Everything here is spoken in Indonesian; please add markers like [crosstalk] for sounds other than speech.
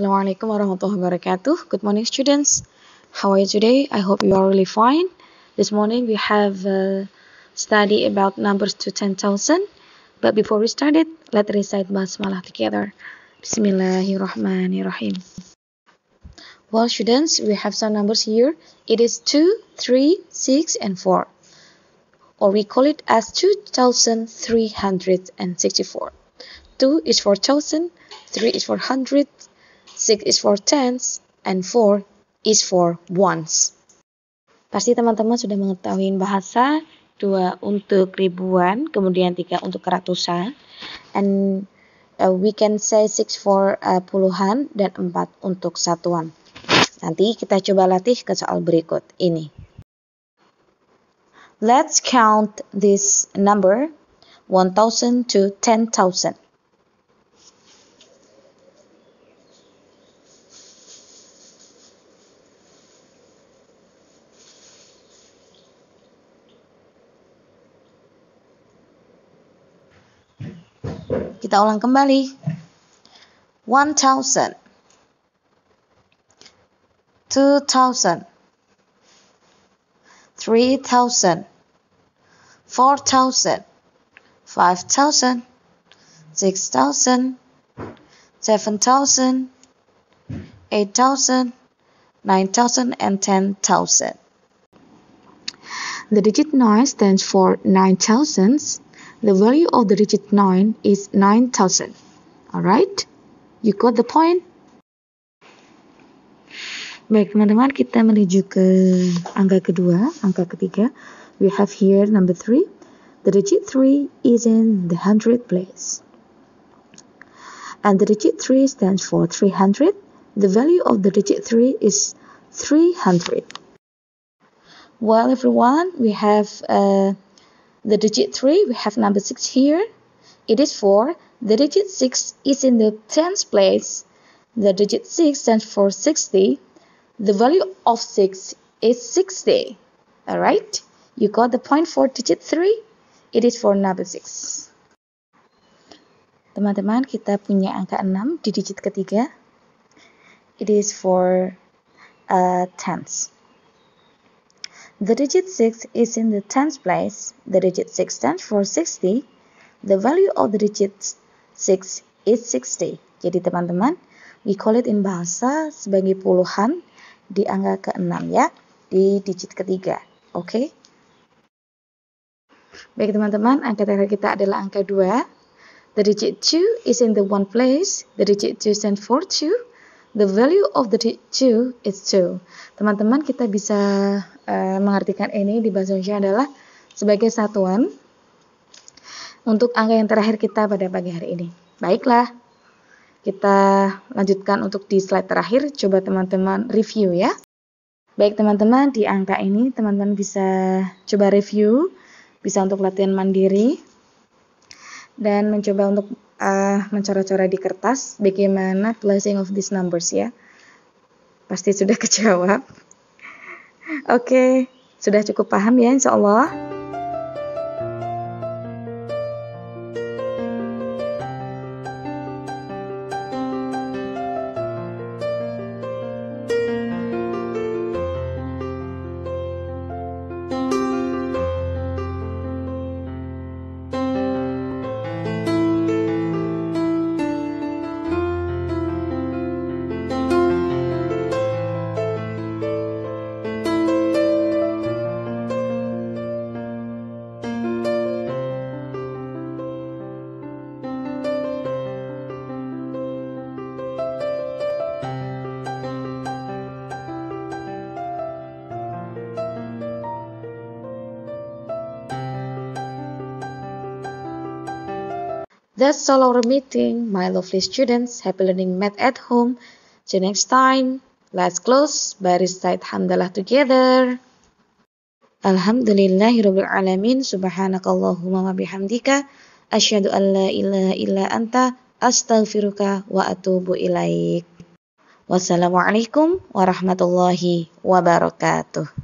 Assalamualaikum warahmatullahi wabarakatuh. Good morning, students. How are you today? I hope you are really fine. This morning we have a study about numbers to 10,000. But before we start it, let's recite basmalah together. Bismillahirrahmanirrahim. Well, students, we have some numbers here. It is 2, 3, 6, and 4. Or we call it as 2,364. 2 is for 1,000, 3 is for 100, Six is for tens and four is for ones. Pasti teman-teman sudah mengetahui bahasa dua untuk ribuan, kemudian tiga untuk ratusan, and uh, we can say six for uh, puluhan dan empat untuk satuan. Nanti kita coba latih ke soal berikut ini. Let's count this number 1000 to 10000. Kita ulang kembali. One thousand. Two thousand. Three thousand. Four thousand. Five thousand. Six thousand. Seven thousand. Eight thousand. Nine thousand The digit 9 stands for 9 The value of the digit 9 is 9000. Alright? You got the point? Baik, teman-teman, kita menuju ke angka kedua, angka ketiga. We have here number 3. The digit 3 is in the hundred place. And the digit 3 stands for 300. The value of the digit 3 is 300. Well, everyone, we have... Uh, The digit 3, we have number 6 here. It is 4. The digit 6 is in the tens place. The digit 6 stands for 60. The value of 6 is 60. Alright, you got the point for digit 3. It is for number 6. Teman-teman, kita punya angka 6 di digit ketiga. It is for uh, tens. The digit 6 is in the tens place. The digit 6 stands for 60. The value of the digit 6 is 60. Jadi teman-teman, we call it in bahasa sebagai puluhan di angka ke-6 ya, di digit ketiga. Oke. Okay? Baik teman-teman, angka terakhir kita adalah angka 2. The digit 2 is in the one place. The digit 2 stands for 2. The value of the two is two. Teman-teman kita bisa uh, mengartikan ini di bahasa Indonesia adalah sebagai satuan untuk angka yang terakhir kita pada pagi hari ini. Baiklah, kita lanjutkan untuk di slide terakhir. Coba teman-teman review ya. Baik teman-teman, di angka ini teman-teman bisa coba review, bisa untuk latihan mandiri, dan mencoba untuk uh, eh, mencoret-coret di kertas bagaimana placing of these numbers ya. Pasti sudah [laughs] kejawab. Oke, okay, sudah cukup paham ya insya Allah. That's all our meeting, my lovely students. Happy learning math at home. See you next time. Let's close by recite Hamdalah together. Alhamdulillahirrabbilalamin. Subhanakallahumma wa bihamdika. Asyhadu an la ilaha illa anta. Astaghfiruka wa atubu ilaik. Wassalamualaikum warahmatullahi wabarakatuh.